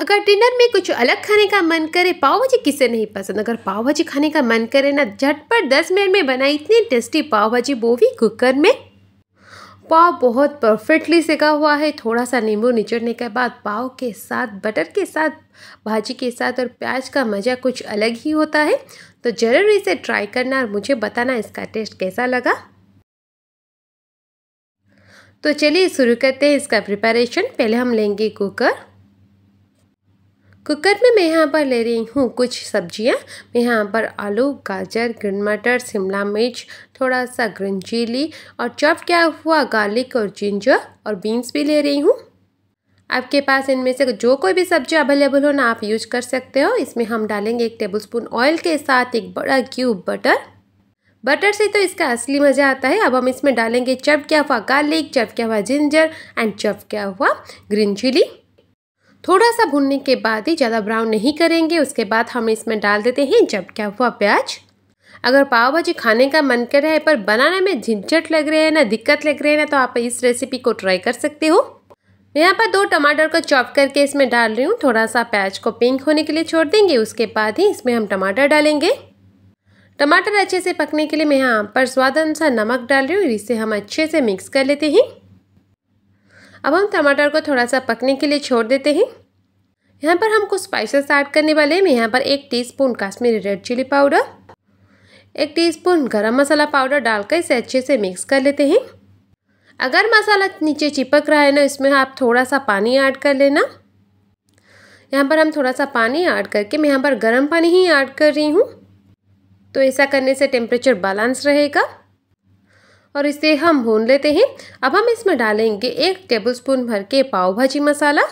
अगर डिनर में कुछ अलग खाने का मन करे पाव भाजी किसे नहीं पसंद अगर पाव भाजी खाने का मन करे ना झटपट दस मिनट में बनाई इतनी टेस्टी पाव भाजी वो भी कुकर में पाव बहुत परफेक्टली सेका हुआ है थोड़ा सा नींबू निचोड़ने के बाद पाव के साथ बटर के साथ भाजी के साथ और प्याज का मज़ा कुछ अलग ही होता है तो ज़रूर इसे ट्राई करना और मुझे बताना इसका टेस्ट कैसा लगा तो चलिए शुरू करते हैं इसका प्रिपरेशन पहले हम लेंगे कुकर कुकर में मैं यहाँ पर ले रही हूँ कुछ सब्जियाँ मैं यहाँ पर आलू गाजर ग्रीन मटर शिमला मिर्च थोड़ा सा ग्रीन चिली और चॉप क्या हुआ गार्लिक और जिंजर और बीन्स भी ले रही हूँ आपके पास इनमें से जो कोई भी सब्जी अवेलेबल हो ना आप यूज कर सकते हो इसमें हम डालेंगे एक स्पून ऑयल के साथ एक बड़ा क्यूब बटर बटर से तो इसका असली मज़ा आता है अब हम इसमें डालेंगे चप क्या हुआ गार्लिक चप क्या हुआ जिंजर एंड चप क्या हुआ ग्रीन चिली थोड़ा सा भुनने के बाद ही ज़्यादा ब्राउन नहीं करेंगे उसके बाद हम इसमें डाल देते हैं जब क्या हुआ प्याज अगर पाव भाजी खाने का मन कर रहा है पर बनाने में झंझट लग रहे हैं ना दिक्कत लग रही है ना तो आप इस रेसिपी को ट्राई कर सकते हो मैं यहाँ पर दो टमाटर को चॉप करके इसमें डाल रही हूँ थोड़ा सा प्याज को पिंक होने के लिए छोड़ देंगे उसके बाद ही इसमें हम टमाटर डालेंगे टमाटर अच्छे से पकने के लिए मैं यहाँ पर स्वाद अनुसार नमक डाल रही हूँ इसे हम अच्छे से मिक्स कर लेते हैं अब हम टमाटर को थोड़ा सा पकने के लिए छोड़ देते हैं यहाँ पर हम कुछ स्पाइसेस ऐड करने वाले हैं मैं यहाँ पर एक teaspoon Kashmiri red chilli powder एक टीस्पून गरम मसाला पाउडर डालकर इसे अच्छे से मिक्स कर लेते हैं अगर मसाला नीचे चिपक रहा है ना इसमें आप थोड़ा सा पानी ऐड कर लेना यहाँ पर हम थोड़ा सा पानी ऐड करके मैं यहाँ पर गर्म पानी ही ऐड कर रही हूँ तो ऐसा करने से टेम्परेचर बैलेंस रहेगा और इसे हम भून लेते हैं अब हम इसमें डालेंगे एक टेबलस्पून भर के पाव भाजी मसाला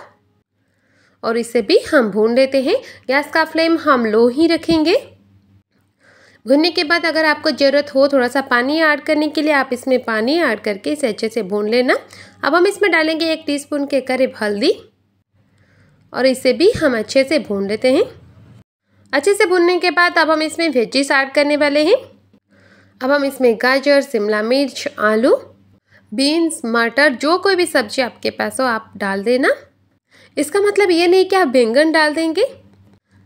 और इसे भी हम भून लेते हैं गैस का फ्लेम हम लो ही रखेंगे भूनने के बाद अगर आपको ज़रूरत हो थोड़ा सा पानी ऐड करने के लिए आप इसमें पानी ऐड करके इसे अच्छे से भून लेना अब हम इसमें डालेंगे एक टीस्पून के करीब हल्दी और इसे भी हम अच्छे से भून लेते हैं अच्छे से भूनने के बाद अब हम इसमें वेजिस ऐड करने वाले हैं अब हम इसमें गाजर शिमला मिर्च आलू बीन्स मटर जो कोई भी सब्जी आपके पास हो आप डाल देना इसका मतलब ये नहीं कि आप बैंगन डाल देंगे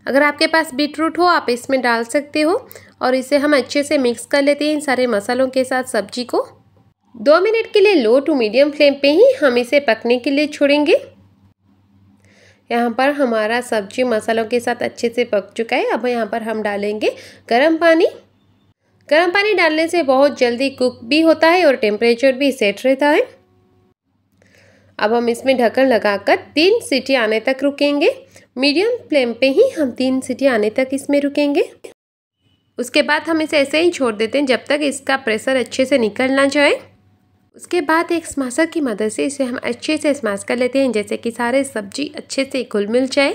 अगर आपके पास बीटरूट हो आप इसमें डाल सकते हो और इसे हम अच्छे से मिक्स कर लेते हैं इन सारे मसालों के साथ सब्जी को दो मिनट के लिए लो टू मीडियम फ्लेम पे ही हम इसे पकने के लिए छोड़ेंगे यहाँ पर हमारा सब्जी मसालों के साथ अच्छे से पक चुका है अब यहाँ पर हम डालेंगे गर्म पानी गर्म पानी डालने से बहुत जल्दी कुक भी होता है और टेम्परेचर भी सेट रहता है अब हम इसमें ढक्कन लगाकर तीन सीटी आने तक रुकेंगे मीडियम फ्लेम पे ही हम तीन सीटी आने तक इसमें रुकेंगे उसके बाद हम इसे ऐसे ही छोड़ देते हैं जब तक इसका प्रेशर अच्छे से निकल ना जाए उसके बाद एक स्मासक की मदद से इसे हम अच्छे से स्मास कर लेते हैं जैसे कि सारे सब्जी अच्छे से घुल मिल जाए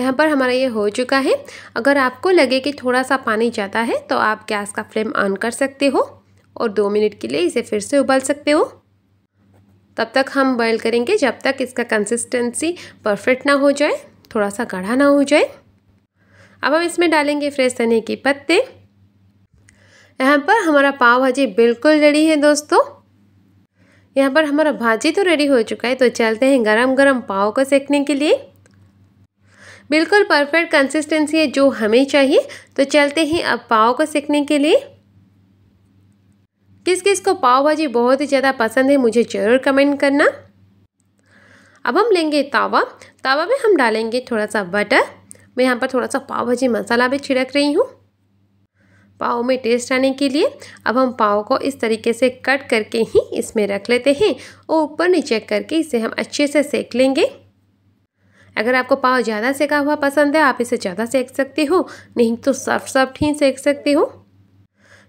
यहाँ पर हमारा ये हो चुका है अगर आपको लगे कि थोड़ा सा पानी ज़्यादा है तो आप गैस का फ्लेम ऑन कर सकते हो और दो मिनट के लिए इसे फिर से उबाल सकते हो तब तक हम बॉयल करेंगे जब तक इसका कंसिस्टेंसी परफेक्ट ना हो जाए थोड़ा सा गाढ़ा ना हो जाए अब हम इसमें डालेंगे फ्रेश धनिया के पत्ते यहाँ पर हमारा पाव भाजी बिल्कुल रेडी है दोस्तों यहाँ पर हमारा भाजी तो रेडी हो चुका है तो चलते हैं गरम गरम पाव को सेकने के लिए बिल्कुल परफेक्ट कंसिस्टेंसी है जो हमें चाहिए तो चलते हैं अब पाव को सेकने के लिए किस किस को पाव भाजी बहुत ही ज़्यादा पसंद है मुझे ज़रूर कमेंट करना अब हम लेंगे तावा तावा में हम डालेंगे थोड़ा सा बटर मैं यहाँ पर थोड़ा सा पाव भाजी मसाला भी छिड़क रही हूँ पाव में टेस्ट आने के लिए अब हम पाव को इस तरीके से कट करके ही इसमें रख लेते हैं और ऊपर नीचे करके इसे हम अच्छे से सेक लेंगे अगर आपको पाव ज़्यादा सेका हुआ पसंद है आप इसे ज़्यादा सेक सकते हो नहीं तो सॉफ्ट सॉफ्ट ही सेक सकते हो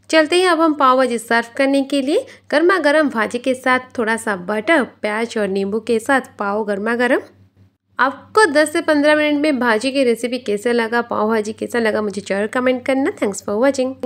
चलते हैं अब हम पाव भाजी सर्व करने के लिए गर्मा गर्म भाजी के साथ थोड़ा सा बटर प्याज और नींबू के साथ पाव गर्मा गर्म आपको 10 से 15 मिनट में भाजी की रेसिपी कैसे लगा पाव भाजी कैसा लगा मुझे जरूर कमेंट करना थैंक्स फॉर वॉचिंग